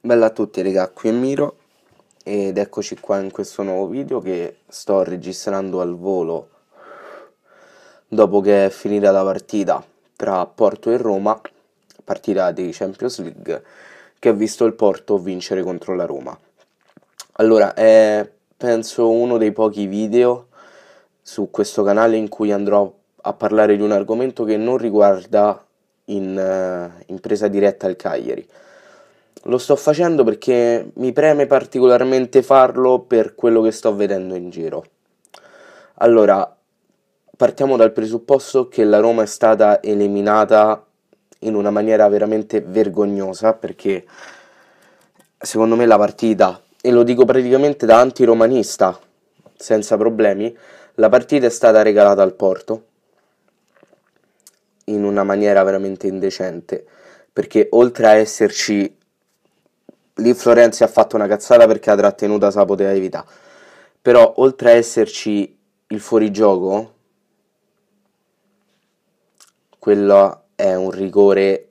Bella a tutti raga, qui è Miro ed eccoci qua in questo nuovo video che sto registrando al volo dopo che è finita la partita tra Porto e Roma, partita di Champions League che ha visto il Porto vincere contro la Roma. Allora, è penso uno dei pochi video su questo canale in cui andrò a parlare di un argomento che non riguarda in, eh, in presa diretta al Cagliari lo sto facendo perché mi preme particolarmente farlo per quello che sto vedendo in giro. Allora, partiamo dal presupposto che la Roma è stata eliminata in una maniera veramente vergognosa perché secondo me la partita, e lo dico praticamente da antiromanista, senza problemi, la partita è stata regalata al Porto in una maniera veramente indecente perché oltre a esserci lì Florenzi ha fatto una cazzata perché ha trattenuta se poteva evitare. Però oltre a esserci il fuorigioco, quello è un rigore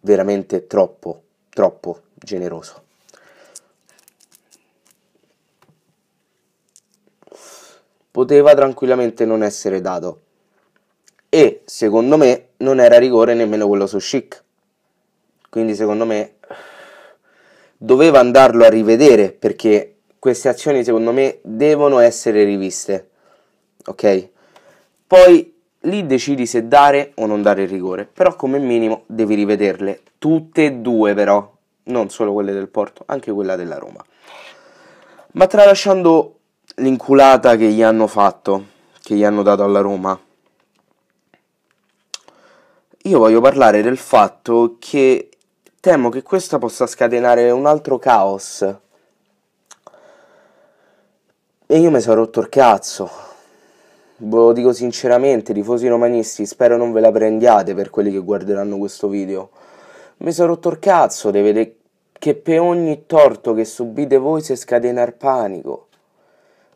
veramente troppo, troppo generoso. Poteva tranquillamente non essere dato. E secondo me non era rigore nemmeno quello su Chic. Quindi secondo me doveva andarlo a rivedere perché queste azioni secondo me devono essere riviste. Ok? Poi lì decidi se dare o non dare il rigore, però come minimo devi rivederle tutte e due però, non solo quelle del Porto, anche quella della Roma. Ma tralasciando l'inculata che gli hanno fatto, che gli hanno dato alla Roma, io voglio parlare del fatto che Temo che questa possa scatenare un altro caos. E io mi sono rotto il cazzo. Ve lo dico sinceramente, tifosi romanisti, spero non ve la prendiate per quelli che guarderanno questo video. Mi sono rotto il cazzo di vedere che per ogni torto che subite voi si scatena il panico.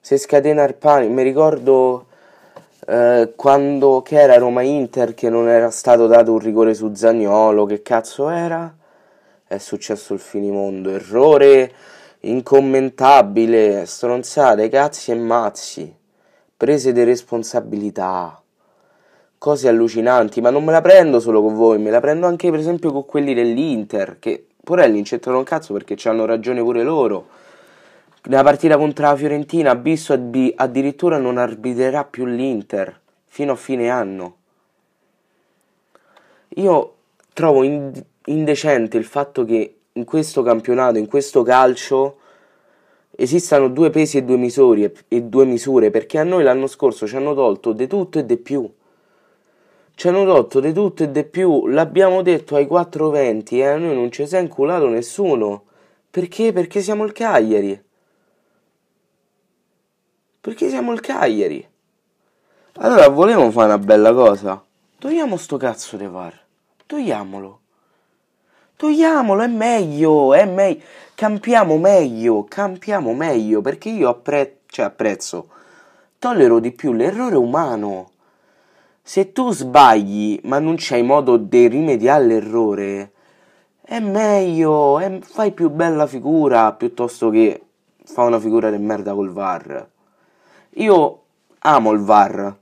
Si scatena il panico. Mi ricordo eh, quando che era Roma Inter che non era stato dato un rigore su Zagnolo, che cazzo era? è successo il finimondo, errore incommentabile, stronzate, cazzi e mazzi, prese di responsabilità, cose allucinanti, ma non me la prendo solo con voi, me la prendo anche per esempio con quelli dell'Inter, che pure lì c'entrano un cazzo perché hanno ragione pure loro. Nella partita contro la Fiorentina, Bisso addirittura non arbiterà più l'Inter fino a fine anno. Io trovo indecente il fatto che in questo campionato, in questo calcio, esistano due pesi e due, misure, e due misure perché a noi l'anno scorso ci hanno tolto di tutto e di più. Ci hanno tolto di tutto e di più, l'abbiamo detto ai 420 e eh, a noi non ci si è inculato nessuno. Perché? Perché siamo il Cagliari. Perché siamo il Cagliari. Allora volevamo fare una bella cosa. Togliamo sto cazzo di VAR. Togliamolo togliamolo, è meglio, è meglio, campiamo meglio, campiamo meglio, perché io appre- cioè apprezzo, tollero di più l'errore umano. Se tu sbagli, ma non c'hai modo di rimediare l'errore, è meglio, è, fai più bella figura piuttosto che fa una figura di merda col VAR. Io amo il VAR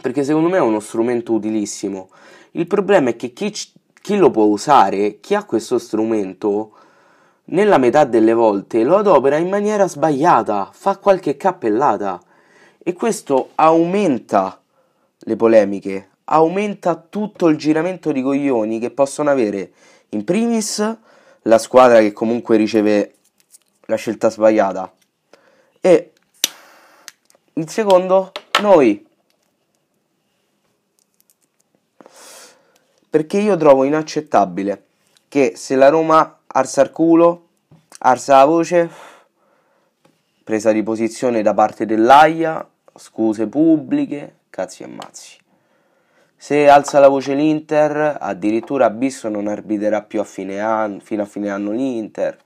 perché secondo me è uno strumento utilissimo. Il problema è che chi chi lo può usare, chi ha questo strumento, nella metà delle volte lo adopera in maniera sbagliata, fa qualche cappellata e questo aumenta le polemiche, aumenta tutto il giramento di coglioni che possono avere in primis la squadra che comunque riceve la scelta sbagliata e in secondo noi perché io trovo inaccettabile che se la Roma alza il culo, alza la voce, presa di posizione da parte dell'AIA, scuse pubbliche, cazzi e mazzi. Se alza la voce l'Inter, addirittura Abisso non arbiterà più a fine anno, fino a fine anno l'Inter,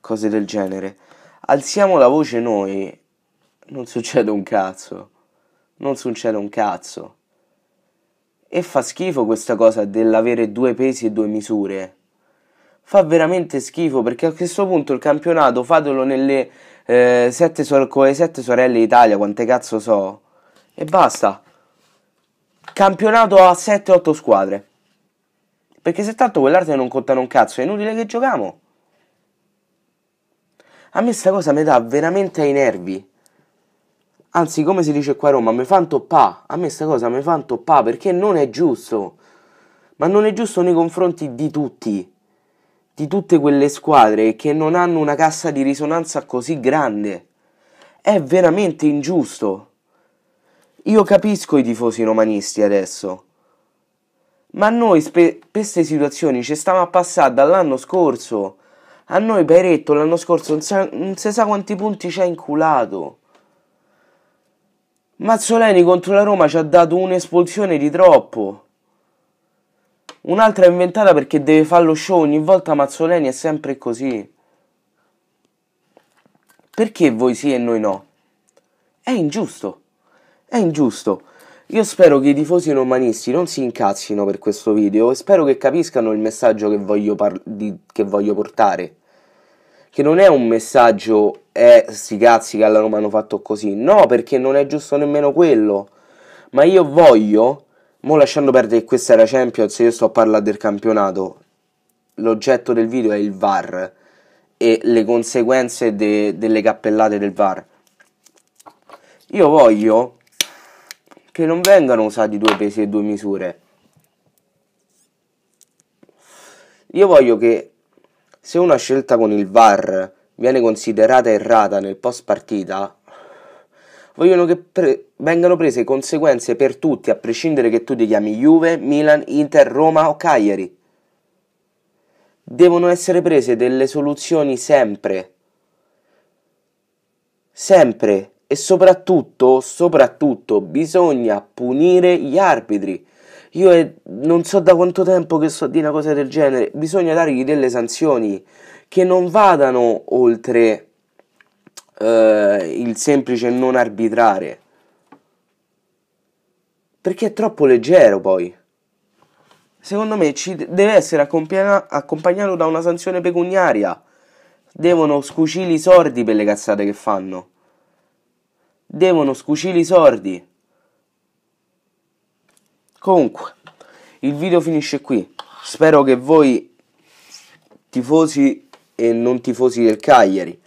cose del genere. Alziamo la voce noi, non succede un cazzo. Non succede un cazzo. E fa schifo questa cosa dell'avere due pesi e due misure. Fa veramente schifo perché a questo punto il campionato fatelo nelle eh, sette sor- con le sette sorelle d'Italia, quante cazzo so. E basta. Campionato a 7-8 squadre. Perché se tanto quell'arte non contano un cazzo, è inutile che giochiamo. A me sta cosa mi dà veramente ai nervi. Anzi, come si dice qua a Roma, mi fanno toppà. A me sta cosa mi fanno toppà perché non è giusto. Ma non è giusto nei confronti di tutti. Di tutte quelle squadre che non hanno una cassa di risonanza così grande. È veramente ingiusto. Io capisco i tifosi romanisti adesso. Ma noi per queste situazioni ci stiamo a passare dall'anno scorso. A noi Peretto l'anno scorso non, sa, non si sa quanti punti ci ha inculato. Mazzoleni contro la Roma ci ha dato un'espulsione di troppo. Un'altra inventata perché deve fare lo show ogni volta Mazzoleni è sempre così. Perché voi sì e noi no? È ingiusto. È ingiusto. Io spero che i tifosi romanisti non si incazzino per questo video e spero che capiscano il messaggio che voglio, che voglio portare che non è un messaggio eh, sti cazzi che alla Roma hanno fatto così, no, perché non è giusto nemmeno quello. Ma io voglio, mo lasciando perdere che questa era Champions, io sto a parlare del campionato, l'oggetto del video è il VAR e le conseguenze de, delle cappellate del VAR. Io voglio che non vengano usati due pesi e due misure. Io voglio che se una scelta con il VAR viene considerata errata nel post partita, vogliono che pre- vengano prese conseguenze per tutti, a prescindere che tu ti chiami Juve, Milan, Inter, Roma o Cagliari. Devono essere prese delle soluzioni sempre. Sempre e soprattutto, soprattutto bisogna punire gli arbitri io è, non so da quanto tempo che so di una cosa del genere. Bisogna dargli delle sanzioni che non vadano oltre eh, il semplice non arbitrare. Perché è troppo leggero poi. Secondo me ci deve essere accompagnato da una sanzione pecuniaria. Devono scucire i sordi per le cazzate che fanno. Devono scucire i sordi. Comunque, il video finisce qui. Spero che voi, tifosi e non tifosi del Cagliari,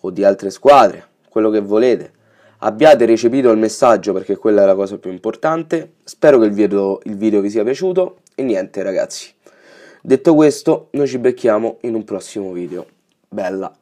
o di altre squadre, quello che volete, abbiate recepito il messaggio perché quella è la cosa più importante. Spero che il video, il video vi sia piaciuto e niente ragazzi. Detto questo, noi ci becchiamo in un prossimo video. Bella!